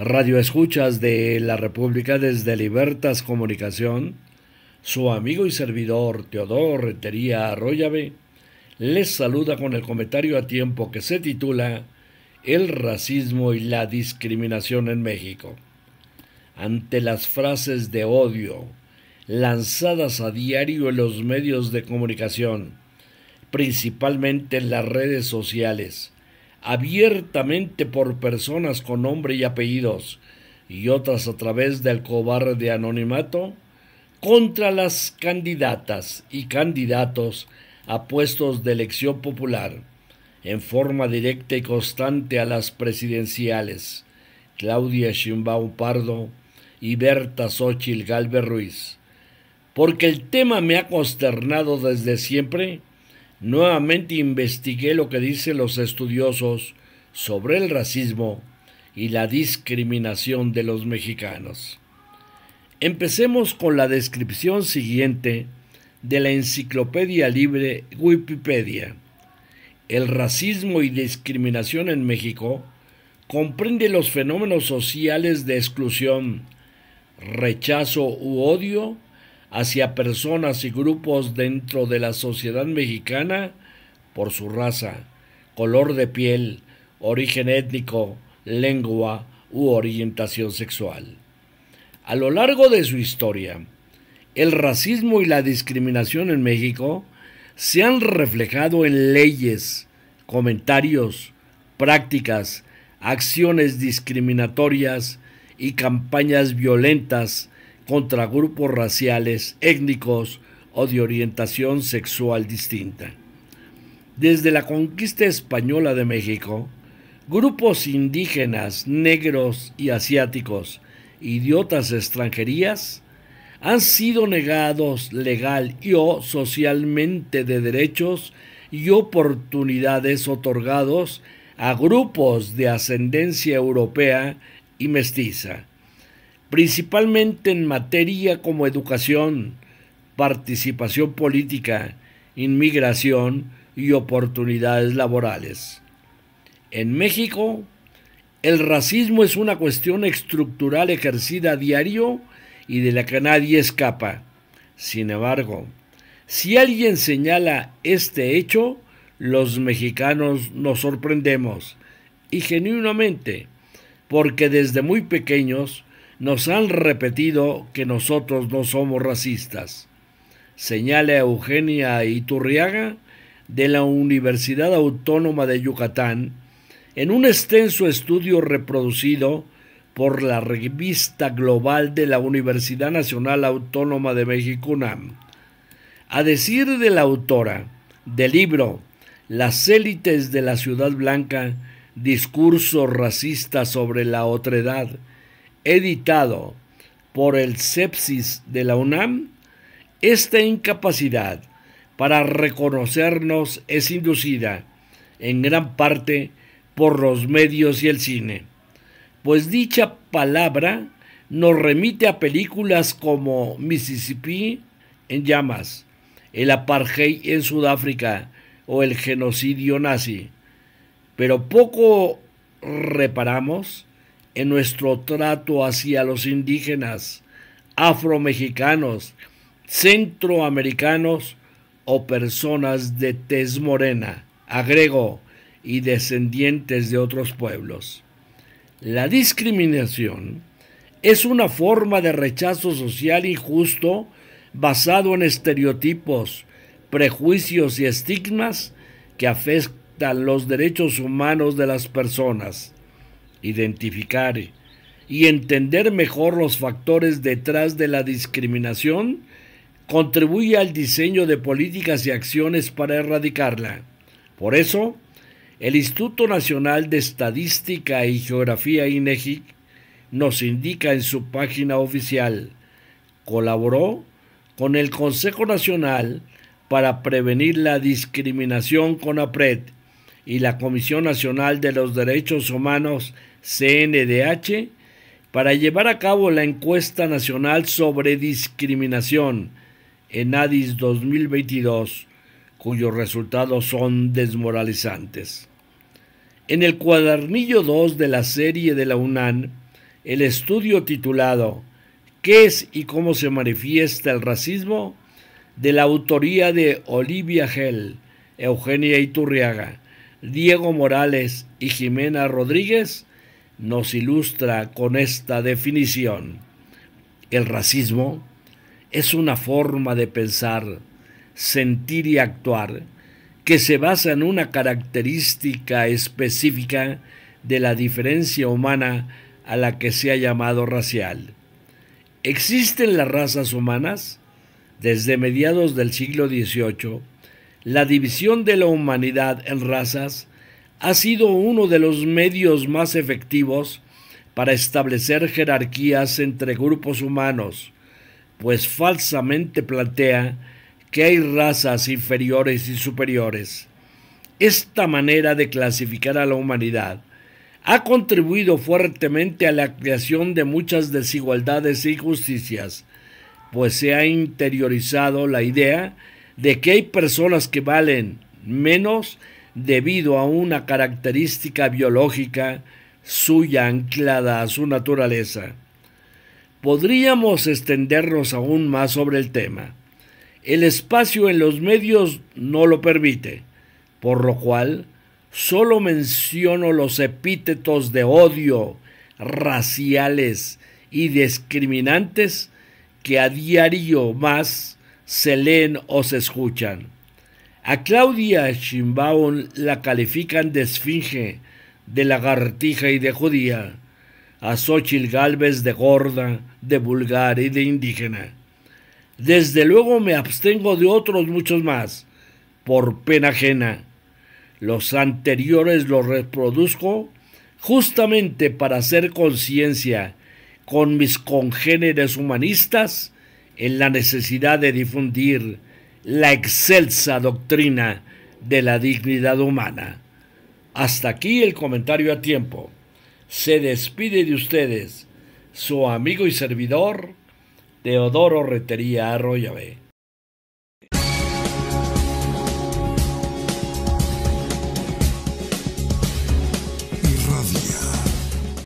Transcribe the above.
Radio escuchas de la República desde Libertas Comunicación, su amigo y servidor Teodoro Retería Arroyave les saluda con el comentario a tiempo que se titula El racismo y la discriminación en México. Ante las frases de odio lanzadas a diario en los medios de comunicación, principalmente en las redes sociales, abiertamente por personas con nombre y apellidos y otras a través del cobarde anonimato contra las candidatas y candidatos a puestos de elección popular en forma directa y constante a las presidenciales Claudia Shimbao Pardo y Berta Xochil Galvez Ruiz. Porque el tema me ha consternado desde siempre Nuevamente investigué lo que dicen los estudiosos sobre el racismo y la discriminación de los mexicanos. Empecemos con la descripción siguiente de la enciclopedia libre Wikipedia. El racismo y discriminación en México comprende los fenómenos sociales de exclusión, rechazo u odio, hacia personas y grupos dentro de la sociedad mexicana por su raza, color de piel, origen étnico, lengua u orientación sexual. A lo largo de su historia, el racismo y la discriminación en México se han reflejado en leyes, comentarios, prácticas, acciones discriminatorias y campañas violentas contra grupos raciales, étnicos o de orientación sexual distinta. Desde la conquista española de México, grupos indígenas, negros y asiáticos, idiotas extranjerías, han sido negados legal y o socialmente de derechos y oportunidades otorgados a grupos de ascendencia europea y mestiza, principalmente en materia como educación, participación política, inmigración y oportunidades laborales. En México, el racismo es una cuestión estructural ejercida a diario y de la que nadie escapa. Sin embargo, si alguien señala este hecho, los mexicanos nos sorprendemos, y genuinamente, porque desde muy pequeños nos han repetido que nosotros no somos racistas. Señala Eugenia Iturriaga de la Universidad Autónoma de Yucatán en un extenso estudio reproducido por la revista global de la Universidad Nacional Autónoma de México A decir de la autora del libro Las élites de la Ciudad Blanca, discurso racista sobre la otredad, editado por el sepsis de la UNAM, esta incapacidad para reconocernos es inducida en gran parte por los medios y el cine, pues dicha palabra nos remite a películas como Mississippi en llamas, el apartheid en Sudáfrica o el genocidio nazi. Pero poco reparamos en nuestro trato hacia los indígenas, afromexicanos, centroamericanos o personas de tez morena, agrego, y descendientes de otros pueblos. La discriminación es una forma de rechazo social injusto basado en estereotipos, prejuicios y estigmas que afectan los derechos humanos de las personas identificar y entender mejor los factores detrás de la discriminación contribuye al diseño de políticas y acciones para erradicarla. Por eso, el Instituto Nacional de Estadística y Geografía INEGI e nos indica en su página oficial, colaboró con el Consejo Nacional para prevenir la discriminación con APRED y la Comisión Nacional de los Derechos Humanos, CNDH, para llevar a cabo la encuesta nacional sobre discriminación en ADIS 2022, cuyos resultados son desmoralizantes. En el cuadernillo 2 de la serie de la UNAM, el estudio titulado ¿Qué es y cómo se manifiesta el racismo? de la autoría de Olivia Gel, Eugenia Iturriaga, Diego Morales y Jimena Rodríguez, nos ilustra con esta definición. El racismo es una forma de pensar, sentir y actuar que se basa en una característica específica de la diferencia humana a la que se ha llamado racial. Existen las razas humanas desde mediados del siglo XVIII la división de la humanidad en razas ha sido uno de los medios más efectivos para establecer jerarquías entre grupos humanos, pues falsamente plantea que hay razas inferiores y superiores. Esta manera de clasificar a la humanidad ha contribuido fuertemente a la creación de muchas desigualdades e injusticias, pues se ha interiorizado la idea de que hay personas que valen menos debido a una característica biológica suya anclada a su naturaleza. Podríamos extendernos aún más sobre el tema. El espacio en los medios no lo permite, por lo cual solo menciono los epítetos de odio, raciales y discriminantes que a diario más se leen o se escuchan. A Claudia Chimbaon la califican de esfinge, de lagartija y de judía, a Xochitl Galvez de gorda, de vulgar y de indígena. Desde luego me abstengo de otros muchos más, por pena ajena. Los anteriores los reproduzco justamente para hacer conciencia con mis congéneres humanistas en la necesidad de difundir la excelsa doctrina de la dignidad humana. Hasta aquí el comentario a tiempo. Se despide de ustedes su amigo y servidor, Teodoro Retería Arroyave.